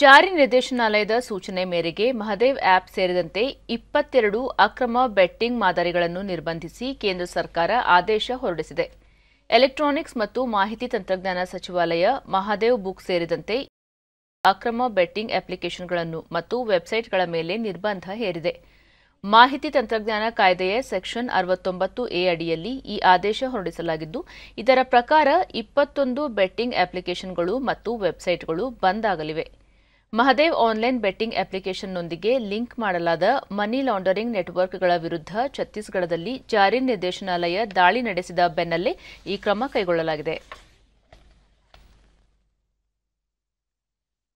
ಜಾರಿ ನಿರ್ದೇಶನಾಲಯದ ಸೂಚನೆ ಮೇರೆಗೆ ಮಹದೇವ್ ಆ್ಯಪ್ ಸೇರಿದಂತೆ ಇಪ್ಪತ್ತೆರಡು ಅಕ್ರಮ ಬೆಟ್ಟಿಂಗ್ ಮಾದರಿಗಳನ್ನು ನಿರ್ಬಂಧಿಸಿ ಕೇಂದ್ರ ಸರ್ಕಾರ ಆದೇಶ ಹೊರಡಿಸಿದೆ ಎಲೆಕ್ಟ್ರಾನಿಕ್ಸ್ ಮತ್ತು ಮಾಹಿತಿ ತಂತ್ರಜ್ಞಾನ ಸಚಿವಾಲಯ ಮಹಾದೇವ್ ಬುಕ್ ಸೇರಿದಂತೆ ಅಕ್ರಮ ಬೆಟ್ಟಿಂಗ್ ಅಪ್ಲಿಕೇಶನ್ಗಳನ್ನು ಮತ್ತು ವೆಬ್ಸೈಟ್ಗಳ ಮೇಲೆ ನಿರ್ಬಂಧ ಹೇರಿದೆ ಮಾಹಿತಿ ತಂತ್ರಜ್ಞಾನ ಕಾಯ್ದೆಯ ಸೆಕ್ಷನ್ ಅರವತ್ತೊಂಬತ್ತು ಎ ಅಡಿಯಲ್ಲಿ ಈ ಆದೇಶ ಹೊರಡಿಸಲಾಗಿದ್ದು ಇದರ ಪ್ರಕಾರ ಇಪ್ಪತ್ತೊಂದು ಬೆಟ್ಟಿಂಗ್ ಅಪ್ಲಿಕೇಶನ್ಗಳು ಮತ್ತು ವೆಬ್ಸೈಟ್ಗಳು ಬಂದ್ ಆಗಲಿವೆ ಮಹದೇವ್ ಆನ್ಲೈನ್ ಬೆಟ್ಟಿಂಗ್ ಅಪ್ಲಿಕೇಶನ್ನೊಂದಿಗೆ ಲಿಂಕ್ ಮಾಡಲಾದ ಮನಿ ಲಾಂಡರಿಂಗ್ ನೆಟ್ವರ್ಕ್ಗಳ ವಿರುದ್ಧ ಛತ್ತೀಸ್ಗಢದಲ್ಲಿ ಜಾರಿ ನಿರ್ದೇಶನಾಲಯ ದಾಳಿ ನಡೆಸಿದ ಬೆನ್ನಲ್ಲೇ ಈ ಕ್ರಮ ಕೈಗೊಳ್ಳಲಾಗಿದೆ